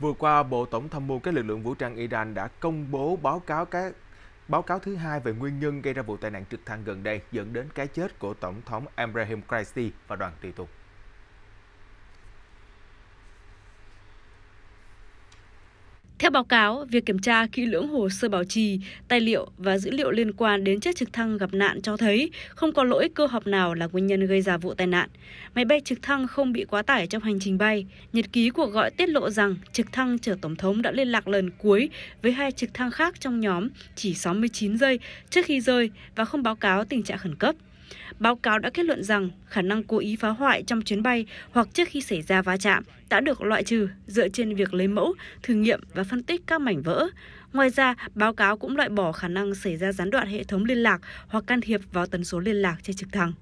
Vừa qua, Bộ Tổng tham mưu các lực lượng vũ trang Iran đã công bố báo cáo các báo cáo thứ hai về nguyên nhân gây ra vụ tai nạn trực thăng gần đây dẫn đến cái chết của Tổng thống Ibrahim Raisi và đoàn tùy tùng. Theo báo cáo, việc kiểm tra kỹ lưỡng hồ sơ bảo trì, tài liệu và dữ liệu liên quan đến chiếc trực thăng gặp nạn cho thấy không có lỗi cơ học nào là nguyên nhân gây ra vụ tai nạn. Máy bay trực thăng không bị quá tải trong hành trình bay. Nhật ký cuộc gọi tiết lộ rằng trực thăng chở tổng thống đã liên lạc lần cuối với hai trực thăng khác trong nhóm chỉ 69 giây trước khi rơi và không báo cáo tình trạng khẩn cấp. Báo cáo đã kết luận rằng khả năng cố ý phá hoại trong chuyến bay hoặc trước khi xảy ra va chạm đã được loại trừ dựa trên việc lấy mẫu, thử nghiệm và phân tích các mảnh vỡ. Ngoài ra, báo cáo cũng loại bỏ khả năng xảy ra gián đoạn hệ thống liên lạc hoặc can thiệp vào tần số liên lạc trên trực thăng.